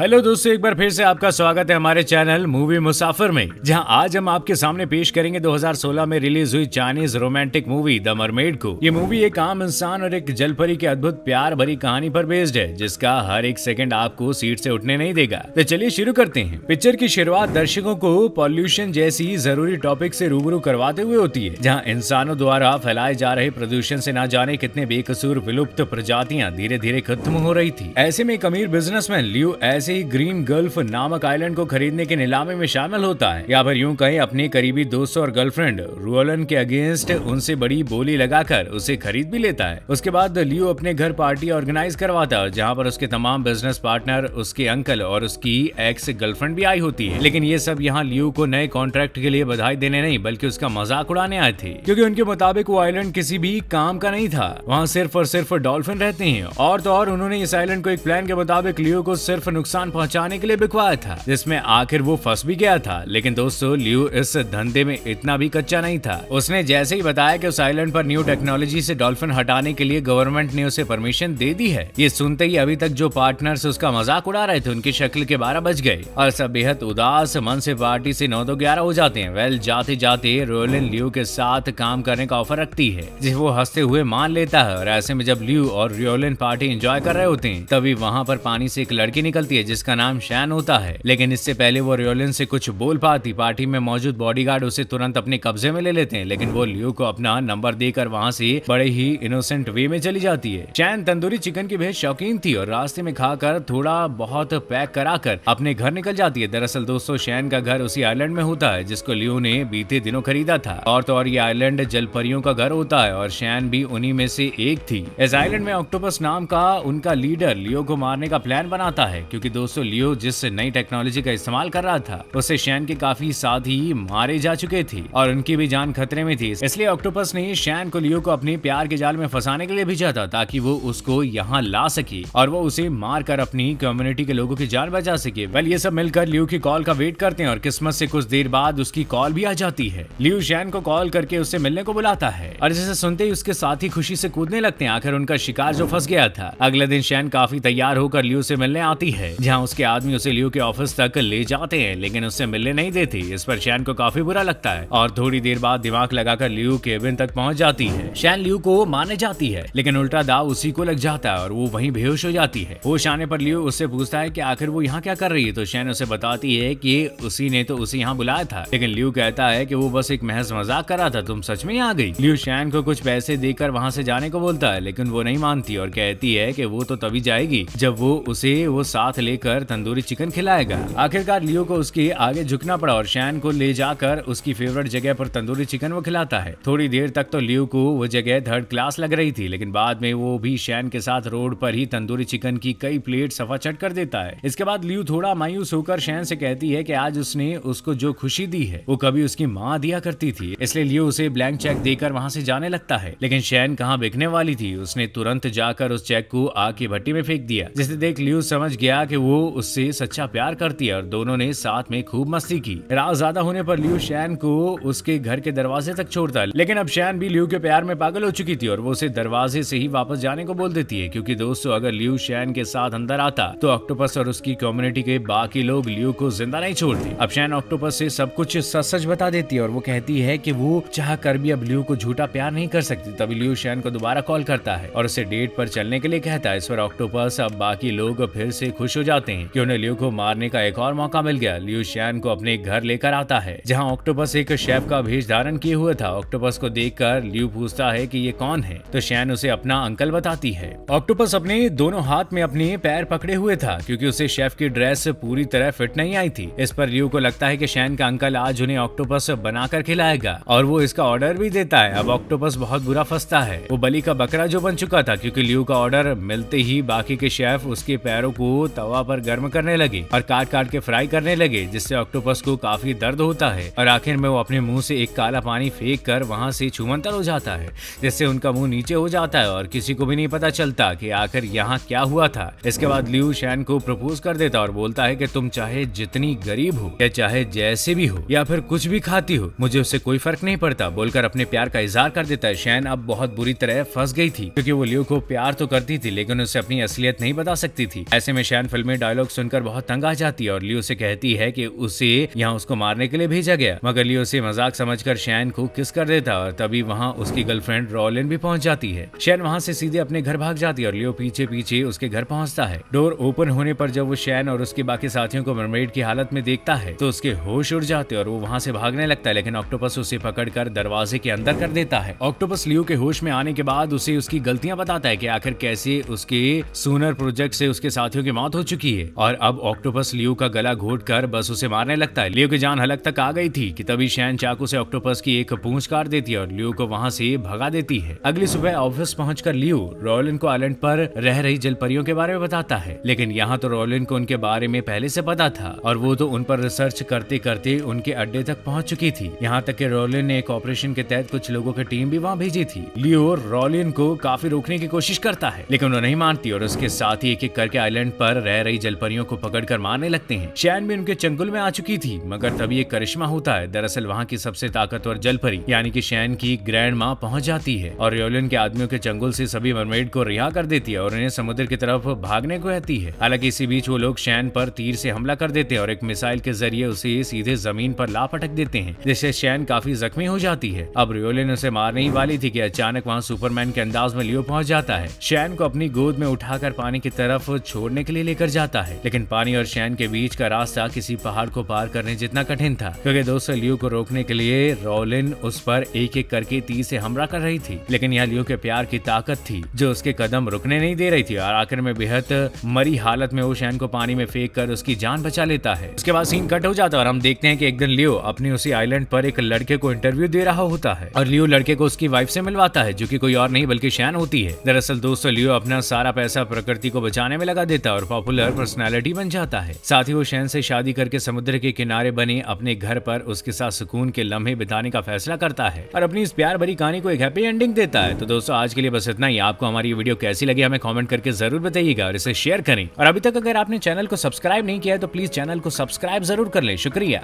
hello दोस्तों एक बार फिर से आपका स्वागत है हमारे चैनल मूवी मुसाफिर में जहां आज हम आपके सामने पेश करेंगे 2016 में रिलीज हुई Chinese romantic movie The Mermaid को ये मूवी एक आम इंसान और एक जलपरी के अद्भुत प्यार भरी कहानी पर बेस्ड है जिसका हर एक सेकंड आपको सीट से उठने नहीं देगा तो चलिए शुरू करते हैं पिक्चर की शुरुआत दर्शकों को पॉल्यूशन जैसी जरूरी टॉपिक ऐसी रूबरू करवाते हुए होती है जहाँ इंसानों द्वारा फैलाए जा रहे प्रदूषण ऐसी न जाने कितने बेकसूर विलुप्त प्रजातियाँ धीरे धीरे खत्म हो रही थी ऐसे में एक अमीर बिजनेसमैन लियो ऐसी जैसे ही ग्रीन गल्फ नामक आइलैंड को खरीदने के नीलामी में शामिल होता है या फिर यूं कहें अपने करीबी दोस्तों और गर्लफ्रेंड रुअलन के अगेंस्ट उनसे बड़ी बोली लगाकर उसे खरीद भी लेता है उसके बाद लियो अपने घर पार्टी ऑर्गेनाइज करवाता है जहाँ पर उसके तमाम बिजनेस पार्टनर उसके अंकल और उसकी एक्स गर्लफ्रेंड भी आई होती है लेकिन ये सब यहाँ लियो को नए कॉन्ट्रैक्ट के लिए बधाई देने नहीं बल्कि उसका मजाक उड़ाने आए थे क्योंकि उनके मुताबिक वो आइलैंड किसी भी काम का नहीं था वहाँ सिर्फ और सिर्फ डॉल्फिन रहते हैं और तो और उन्होंने इस आइलैंड को एक प्लान के मुताबिक लियो को सिर्फ नुकसान नुकसान पहुंचाने के लिए बिकवाया था जिसमें आखिर वो फंस भी गया था लेकिन दोस्तों लियू इस धंधे में इतना भी कच्चा नहीं था उसने जैसे ही बताया कि उस आइलैंड पर न्यू टेक्नोलॉजी से डॉल्फिन हटाने के लिए गवर्नमेंट ने उसे परमिशन दे दी है ये सुनते ही अभी तक जो पार्टनर उसका मजाक उड़ा रहे थे उनकी शक्ल के बारह बज गए और सब बेहद उदास मन से पार्टी से नौ दो ग्यारह हो जाते हैं वेल जाते जाते रोलिन लियू के साथ काम करने का ऑफर रखती है जिसे वो हंसते हुए मान लेता है और ऐसे में जब लियू और रियोलिन पार्टी एंजॉय कर रहे होते हैं तभी वहाँ पर पानी से एक लड़की निकलती है देंगे जिसका नाम शैन होता है लेकिन इससे पहले वो रियोलिन से कुछ बोल पाती पार्टी में मौजूद बॉडीगार्ड उसे तुरंत अपने कब्जे में ले लेते हैं लेकिन वो लियो को अपना नंबर देकर वहाँ से बड़े ही इनोसेंट वे में चली जाती है शैन तंदूरी चिकन की बेहद शौकीन थी और रास्ते में खाकर थोड़ा बहुत पैक कराकर अपने घर निकल जाती है दरअसल दोस्तों शैन का घर उसी आइलैंड में होता है जिसको लियो ने बीते दिनों खरीदा था और तो और ये आइलैंड जलपरियों का घर होता है और शैन भी उन्हीं में से एक थी इस आइलैंड में ऑक्टोपस नाम का उनका लीडर लियो को मारने का प्लान बनाता है क्योंकि दोस्तों लियो जिस नई टेक्नोलॉजी का इस्तेमाल कर रहा था उससे शैन के काफी साथी मारे जा चुके थे और उनकी भी जान खतरे में थी इसलिए ऑक्टोपस ने शैन को लियो को अपने प्यार के जाल में फंसाने के लिए भेजा था ताकि वो उसको यहाँ ला सके और वो उसे मार कर अपनी कम्युनिटी के लोगों की जान बचा सके वेल ये सब मिलकर लियो की कॉल का वेट करते हैं और किस्मत से कुछ देर बाद उसकी कॉल भी आ जाती है लियो शैन को कॉल करके उससे मिलने को बुलाता है और जिसे सुनते ही उसके साथी खुशी से कूदने लगते हैं आखिर उनका शिकार जो फंस गया था अगले दिन शैन काफी तैयार होकर लियो से मिलने आती है जहां उसके आदमी उसे लियो के ऑफिस तक ले जाते हैं लेकिन उससे मिलने नहीं देती इस पर शैन को काफी बुरा लगता है और थोड़ी देर बाद दिमाग लगाकर लियू केबिन तक पहुंच जाती है शैन लियो को माने जाती है लेकिन उल्टा दाव उसी को लग जाता है और वो वही बेहोश हो जाती है होश आने पर लियो उससे पूछता है की आखिर वो यहाँ क्या कर रही है तो शैन उसे बताती है की उसी ने तो उसे यहाँ बुलाया था लेकिन लियो कहता है की वो बस एक महज मजाक कर रहा था तुम सच में आ गई लियो शैन को कुछ पैसे देकर वहाँ से जाने को बोलता है लेकिन वो नहीं मानती और कहती है की वो तो तभी जाएगी जब वो उसे वो साथ ले लेकर तंदूरी चिकन खिलाएगा आखिरकार लियो को उसके आगे झुकना पड़ा और शैन को ले जाकर उसकी फेवरेट जगह पर तंदूरी चिकन वो खिलाता है थोड़ी देर तक तो लियो को वो जगह थर्ड क्लास लग रही थी लेकिन बाद में वो भी शैन के साथ रोड पर ही तंदूरी चिकन की कई प्लेट सफा चट कर देता है इसके बाद लियो थोड़ा मायूस होकर शैन से कहती है की आज उसने उसको जो खुशी दी है वो कभी उसकी माँ दिया करती थी इसलिए लियो उसे ब्लैंक चेक देकर वहाँ से जाने लगता है लेकिन शैन कहाँ बिकने वाली थी उसने तुरंत जाकर उस चेक को आग की भट्टी में फेंक दिया जिसे देख लियो समझ गया की वो उससे सच्चा प्यार करती है और दोनों ने साथ में खूब मस्ती की रात ज्यादा होने पर लियो शैन को उसके घर के दरवाजे तक छोड़ता है लेकिन अब शैन भी लियो के प्यार में पागल हो चुकी थी और वो उसे दरवाजे से ही वापस जाने को बोल देती है क्योंकि दोस्तों अगर लियो शैन के साथ अंदर आता तो ऑक्टोपस और उसकी कम्युनिटी के बाकी लोग लियो को जिंदा नहीं छोड़ते अब शैन ऑक्टोपस से सब कुछ सच सच बता देती है और वो कहती है की वो चाह कर भी अब लियो को झूठा प्यार नहीं कर सकती तभी लियो शैन को दोबारा कॉल करता है और उसे डेट पर चलने के लिए कहता है इस पर ऑक्टोपस अब बाकी लोग फिर से खुश हो जाते हैं कि उन्हें लियो को मारने का एक और मौका मिल गया लियो शैन को अपने घर लेकर आता है जहाँ ऑक्टोपस एक शेफ का भेज धारण किए हुए था ऑक्टोपस को देख कर लियो पूछता है की ये कौन है तो शैन उसे अपना अंकल बताती है ऑक्टोपस अपने दोनों हाथ में अपने पैर पकड़े हुए था क्यूँकी उसे शेफ की ड्रेस पूरी तरह फिट नहीं आई थी इस पर लियो को लगता है की शैन का अंकल आज उन्हें ऑक्टोपस बनाकर खिलाएगा और वो इसका ऑर्डर भी देता है अब ऑक्टोपस बहुत बुरा फंसता है वो बलि का बकरा जो बन चुका था क्योंकि लियो का ऑर्डर मिलते ही बाकी के शेफ उसके पैरों को तवा तवा पर गर्म करने लगे और काट काट के फ्राई करने लगे जिससे ऑक्टोपस को काफी दर्द होता है और आखिर में वो अपने मुंह से एक काला पानी फेंक कर वहाँ से छुमंतर हो जाता है जिससे उनका मुंह नीचे हो जाता है और किसी को भी नहीं पता चलता कि आखिर यहाँ क्या हुआ था इसके बाद लियू शैन को प्रपोज कर देता और बोलता है कि तुम चाहे जितनी गरीब हो या चाहे जैसे भी हो या फिर कुछ भी खाती हो मुझे उससे कोई फर्क नहीं पड़ता बोलकर अपने प्यार का इजहार कर देता है शैन अब बहुत बुरी तरह फंस गई थी क्योंकि वो लियो को प्यार तो करती थी लेकिन उसे अपनी असलियत नहीं बता सकती थी ऐसे में शैन फिल्म में डायलॉग सुनकर बहुत तंग आ जाती है और लियो से कहती है कि उसे यहाँ उसको मारने के लिए भेजा गया मगर लियो से मजाक समझकर शैन को किस कर देता और तभी वहाँ उसकी गर्लफ्रेंड रॉलिन भी पहुँच जाती है शैन वहाँ से सीधे अपने घर भाग जाती है और लियो पीछे पीछे उसके घर पहुँचता है डोर ओपन होने पर जब वो शैन और उसके बाकी साथियों को मरमेड की हालत में देखता है तो उसके होश उड़ जाते और वो वहाँ से भागने लगता है लेकिन ऑक्टोपस उसे कर दरवाजे के अंदर कर देता है ऑक्टोपस लियो के होश में आने के बाद उसे उसकी गलतियाँ बताता है की आखिर कैसे उसके सोनर प्रोजेक्ट से उसके साथियों की मौत हो चुकी है और अब ऑक्टोपस लियो का गला घोट कर बस उसे मारने लगता है लियो की जान हलक तक आ गई थी कि तभी शैन चाकू से ऑक्टोपस की एक पूंछ काट देती है और लियो को वहाँ से भगा देती है अगली सुबह ऑफिस पहुँच लियो रॉलिन को आइलैंड पर रह रही जलपरियों के बारे में बताता है लेकिन यहाँ तो रोलिन को उनके बारे में पहले से पता था और वो तो उन पर रिसर्च करते करते उनके अड्डे तक पहुँच चुकी थी यहाँ तक कि रोलिन ने एक ऑपरेशन के तहत कुछ लोगों की टीम भी वहाँ भेजी थी लियो रॉलिन को काफी रोकने की कोशिश करता है लेकिन वो नहीं मानती और उसके साथ ही एक एक करके आइलैंड पर रह रह रही जलपरियों को पकड़कर मारने लगते हैं शैन भी उनके चंगुल में आ चुकी थी मगर तभी एक करिश्मा होता है दरअसल वहाँ की सबसे ताकतवर जलपरी यानी की शैन की ग्रैंड माँ पहुँच जाती है और रियोलिन के आदमियों के चंगुल से सभी मरमेड को रिहा कर देती है और उन्हें समुद्र की तरफ भागने को कहती है हालांकि इसी बीच वो लोग शैन पर तीर से हमला कर देते हैं और एक मिसाइल के जरिए उसे सीधे जमीन पर लापटक देते हैं जिससे शैन काफी जख्मी हो जाती है अब रियोलिन उसे मारने ही वाली थी की अचानक वहाँ सुपरमैन के अंदाज में लियो पहुँच जाता है शैन को अपनी गोद में उठाकर पानी की तरफ छोड़ने के लिए लेकर जाता है लेकिन पानी और शैन के बीच का रास्ता किसी पहाड़ को पार करने जितना कठिन था क्योंकि दोस्तों लियो को रोकने के लिए रोलिन उस पर एक एक करके तीर से हमला कर रही थी लेकिन यह लियो के प्यार की ताकत थी जो उसके कदम रुकने नहीं दे रही थी और आखिर में बेहद मरी हालत में वो शैन को पानी में फेंक कर उसकी जान बचा लेता है उसके बाद सीन कट हो जाता है और हम देखते हैं कि एक दिन लियो अपने उसी आइलैंड पर एक लड़के को इंटरव्यू दे रहा होता है और लियो लड़के को उसकी वाइफ से मिलवाता है जो की कोई और नहीं बल्कि शैन होती है दरअसल दोस्तों लियो अपना सारा पैसा प्रकृति को बचाने में लगा देता है और पॉपुलर पॉपुलर पर्सनैलिटी बन जाता है साथ ही वो शैन से शादी करके समुद्र के किनारे बने अपने घर पर उसके साथ सुकून के लम्हे बिताने का फैसला करता है और अपनी इस प्यार भरी कहानी को एक हैप्पी एंडिंग देता है तो दोस्तों आज के लिए बस इतना ही आपको हमारी वीडियो कैसी लगी हमें कॉमेंट करके जरूर बताइएगा और इसे शेयर करें और अभी तक अगर आपने चैनल को सब्सक्राइब नहीं किया है तो प्लीज चैनल को सब्सक्राइब जरूर कर ले शुक्रिया